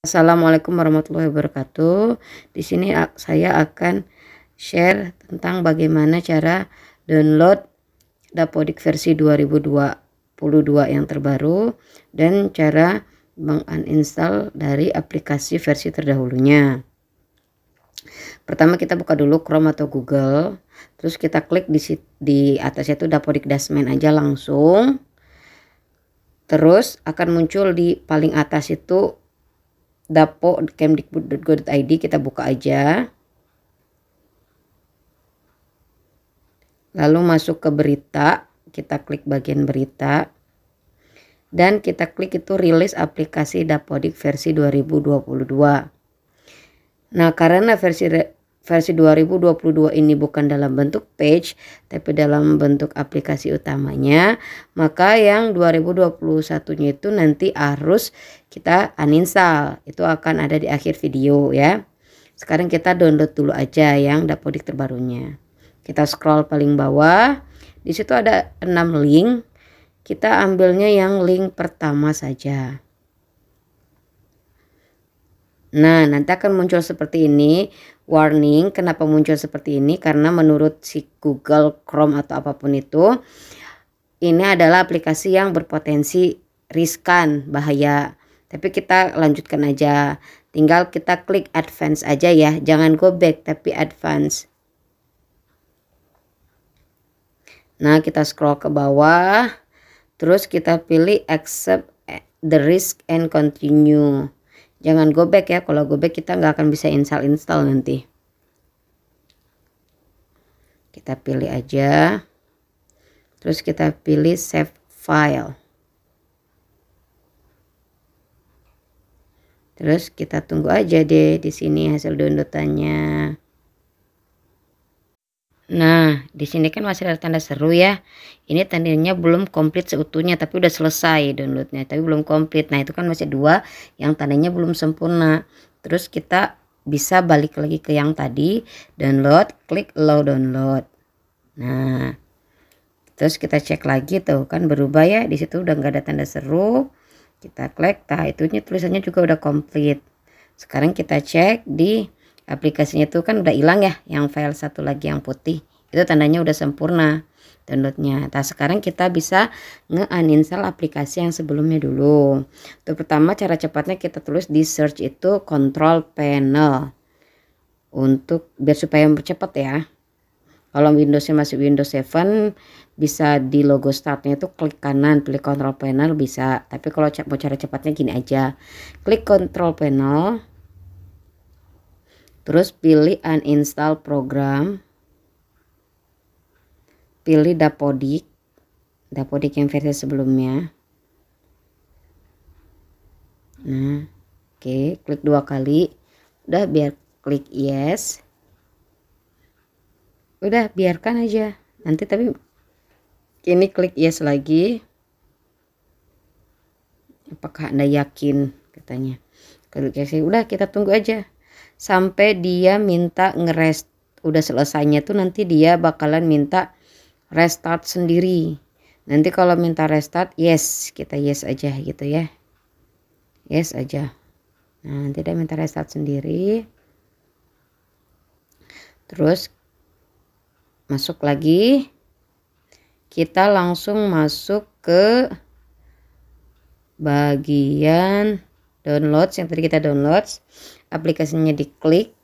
Assalamualaikum warahmatullahi wabarakatuh. Di sini saya akan share tentang bagaimana cara download Dapodik versi 2022 yang terbaru dan cara menginstal dari aplikasi versi terdahulunya. Pertama kita buka dulu Chrome atau Google, terus kita klik di di atasnya itu Dapodik Dasmen aja langsung. Terus akan muncul di paling atas itu dapo.kemdikbud.go.id kita buka aja. Lalu masuk ke berita, kita klik bagian berita. Dan kita klik itu rilis aplikasi Dapodik versi 2022. Nah, karena versi versi 2022 ini bukan dalam bentuk page tapi dalam bentuk aplikasi utamanya maka yang 2021-nya itu nanti harus kita uninstall itu akan ada di akhir video ya sekarang kita download dulu aja yang dapodik terbarunya kita scroll paling bawah di situ ada 6 link kita ambilnya yang link pertama saja Nah, nanti akan muncul seperti ini. Warning, kenapa muncul seperti ini? Karena menurut si Google Chrome atau apapun itu, ini adalah aplikasi yang berpotensi riskan, bahaya. Tapi kita lanjutkan aja. Tinggal kita klik advance aja ya. Jangan go back, tapi advance. Nah, kita scroll ke bawah. Terus kita pilih accept the risk and continue jangan gobek ya kalau gobek kita nggak akan bisa install install nanti kita pilih aja terus kita pilih save file terus kita tunggu aja deh di sini hasil downloadannya Nah, di sini kan masih ada tanda seru ya. Ini tandanya belum komplit seutuhnya, tapi udah selesai downloadnya, tapi belum komplit. Nah, itu kan masih dua yang tandanya belum sempurna. Terus kita bisa balik lagi ke yang tadi, download, klik allow download. Nah, terus kita cek lagi tuh kan berubah ya. Di situ udah nggak ada tanda seru. Kita klik, nah itu tulisannya juga udah komplit. Sekarang kita cek di aplikasinya itu kan udah hilang ya yang file satu lagi yang putih itu tandanya udah sempurna downloadnya. Nah sekarang kita bisa nge-uninstall aplikasi yang sebelumnya dulu. Untuk pertama cara cepatnya kita tulis di search itu control panel untuk biar supaya mempercepat ya. Kalau Windowsnya masih Windows 7 bisa di logo startnya itu klik kanan pilih control panel bisa. Tapi kalau mau cara cepatnya gini aja. Klik control panel terus pilih uninstall program pilih dapodik dapodik yang versi sebelumnya nah oke okay, klik dua kali udah biar klik yes udah biarkan aja nanti tapi ini klik yes lagi apakah anda yakin katanya klik yes udah kita tunggu aja sampai dia minta ngerest udah selesainya tuh nanti dia bakalan minta restart sendiri. Nanti kalau minta restart, yes, kita yes aja gitu ya. Yes aja. Nah, nanti dia minta restart sendiri. Terus masuk lagi. Kita langsung masuk ke bagian download yang tadi kita download Aplikasinya diklik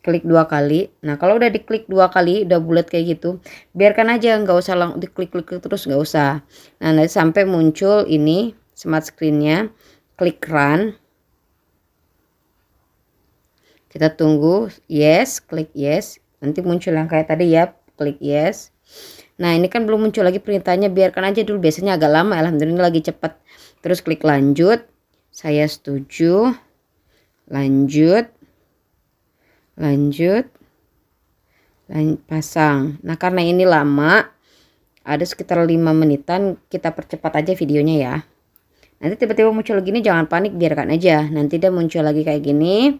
klik dua kali. Nah kalau udah diklik dua kali udah bulat kayak gitu, biarkan aja nggak usah langsung diklik klik terus nggak usah. Nah nanti sampai muncul ini smart screennya, klik run. Kita tunggu yes, klik yes. Nanti muncul yang kayak tadi ya, klik yes. Nah ini kan belum muncul lagi perintahnya, biarkan aja dulu. Biasanya agak lama, alhamdulillah lagi cepat. Terus klik lanjut, saya setuju, lanjut lanjut pasang nah karena ini lama ada sekitar 5 menitan kita percepat aja videonya ya nanti tiba-tiba muncul gini jangan panik biarkan aja nanti dia muncul lagi kayak gini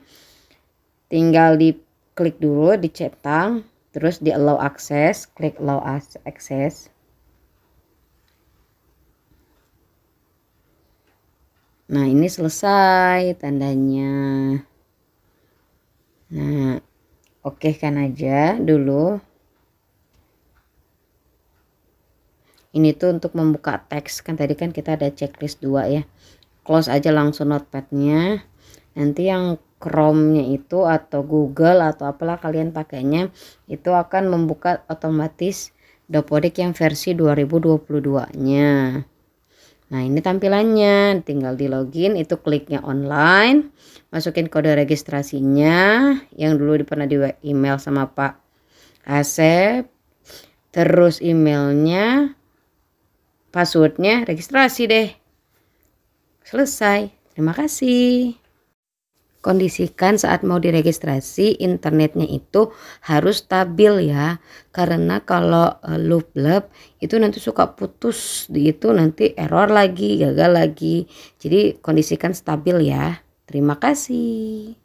tinggal di klik dulu dicetak, terus di allow access klik allow access nah ini selesai tandanya Nah, oke kan aja dulu. Ini tuh untuk membuka teks kan tadi kan kita ada checklist dua ya. Close aja langsung notepadnya. Nanti yang Chrome-nya itu atau Google atau apalah kalian pakainya itu akan membuka otomatis Dopodik yang versi 2022-nya. Nah ini tampilannya, tinggal di login itu kliknya online, masukin kode registrasinya yang dulu pernah di email sama Pak Asep, terus emailnya, passwordnya, registrasi deh. Selesai. Terima kasih kondisikan saat mau diregistrasi internetnya itu harus stabil ya karena kalau e, eh, loop itu nanti suka putus di itu nanti error lagi gagal lagi jadi kondisikan stabil ya terima kasih